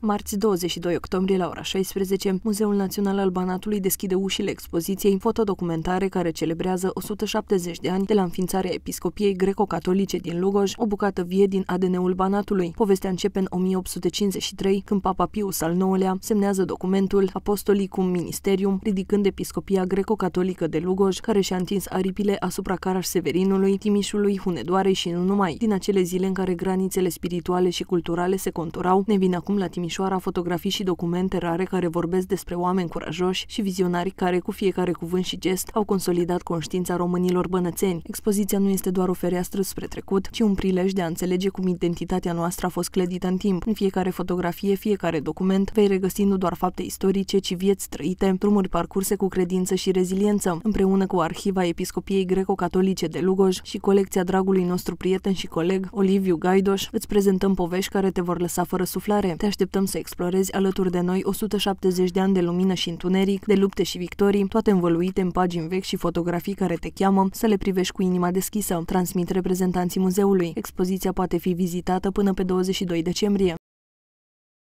Marți 22 octombrie la ora 16, Muzeul Național al Banatului deschide ușile expoziției fotodocumentare care celebrează 170 de ani de la înființarea Episcopiei Greco-Catolice din Lugoj, o bucată vie din ADN-ul Banatului. Povestea începe în 1853, când Papa Pius al IX-lea semnează documentul Apostolicum Ministerium, ridicând Episcopia Greco-Catolică de Lugoj, care și-a întins aripile asupra Caraș-Severinului, Timișului, Hunedoarei și nu numai. Din acele zile în care granițele spirituale și culturale se conturau, ne vin acum la Timiș Timișoara fotografii și documente rare care vorbesc despre oameni curajoși și vizionari care, cu fiecare cuvânt și gest, au consolidat conștiința românilor bănățeni. Expoziția nu este doar o fereastră spre trecut, ci un prilej de a înțelege cum identitatea noastră a fost clădită în timp. În fiecare fotografie, fiecare document, vei regăsi nu doar fapte istorice, ci vieți trăite, drumuri parcurse cu credință și reziliență, împreună cu Arhiva Episcopiei Greco-Catolice de Lugoj și colecția dragului nostru prieten și coleg, Oliviu Gaidoș, îți prezentăm povești care te vor lăsa fără suflare. Te așteptăm invităm să explorezi alături de noi 170 de ani de lumină și întuneric, de lupte și victorii, toate învăluite în pagini vechi și fotografii care te cheamă, să le privești cu inima deschisă, transmit reprezentanții muzeului. Expoziția poate fi vizitată până pe 22 decembrie.